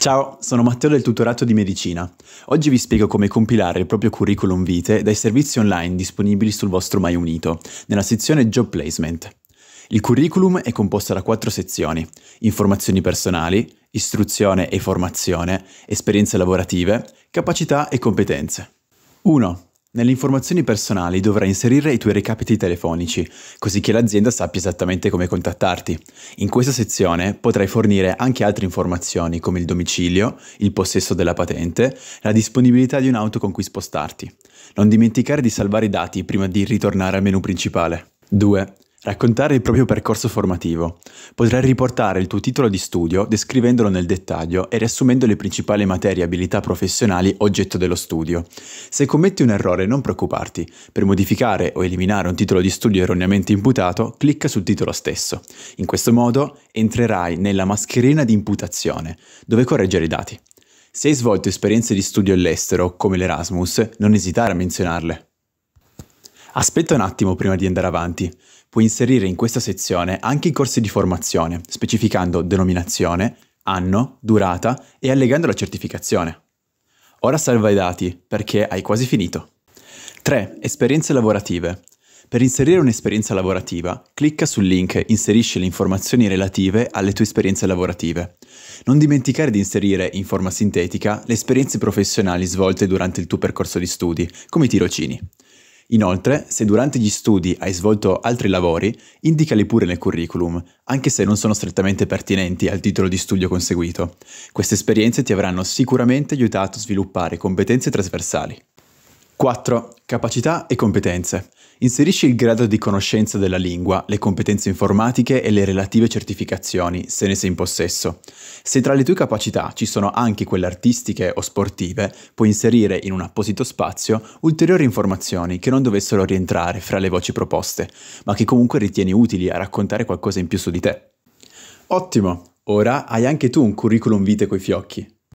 Ciao, sono Matteo del Tutorato di Medicina. Oggi vi spiego come compilare il proprio curriculum vitae dai servizi online disponibili sul vostro Mai Unito, nella sezione Job Placement. Il curriculum è composto da quattro sezioni: informazioni personali, istruzione e formazione, esperienze lavorative, capacità e competenze. 1. Nelle informazioni personali dovrai inserire i tuoi recapiti telefonici, così che l'azienda sappia esattamente come contattarti. In questa sezione potrai fornire anche altre informazioni come il domicilio, il possesso della patente, la disponibilità di un'auto con cui spostarti. Non dimenticare di salvare i dati prima di ritornare al menu principale. 2 raccontare il proprio percorso formativo. Potrai riportare il tuo titolo di studio descrivendolo nel dettaglio e riassumendo le principali materie e abilità professionali oggetto dello studio. Se commetti un errore non preoccuparti, per modificare o eliminare un titolo di studio erroneamente imputato clicca sul titolo stesso. In questo modo entrerai nella mascherina di imputazione, dove correggere i dati. Se hai svolto esperienze di studio all'estero, come l'Erasmus, non esitare a menzionarle. Aspetta un attimo prima di andare avanti. Puoi inserire in questa sezione anche i corsi di formazione, specificando denominazione, anno, durata e allegando la certificazione. Ora salva i dati, perché hai quasi finito. 3. Esperienze lavorative. Per inserire un'esperienza lavorativa, clicca sul link Inserisci le informazioni relative alle tue esperienze lavorative. Non dimenticare di inserire in forma sintetica le esperienze professionali svolte durante il tuo percorso di studi, come i tirocini. Inoltre, se durante gli studi hai svolto altri lavori, indicali pure nel curriculum, anche se non sono strettamente pertinenti al titolo di studio conseguito. Queste esperienze ti avranno sicuramente aiutato a sviluppare competenze trasversali. 4. Capacità e competenze. Inserisci il grado di conoscenza della lingua, le competenze informatiche e le relative certificazioni, se ne sei in possesso. Se tra le tue capacità ci sono anche quelle artistiche o sportive, puoi inserire in un apposito spazio ulteriori informazioni che non dovessero rientrare fra le voci proposte, ma che comunque ritieni utili a raccontare qualcosa in più su di te. Ottimo! Ora hai anche tu un curriculum vitae coi fiocchi.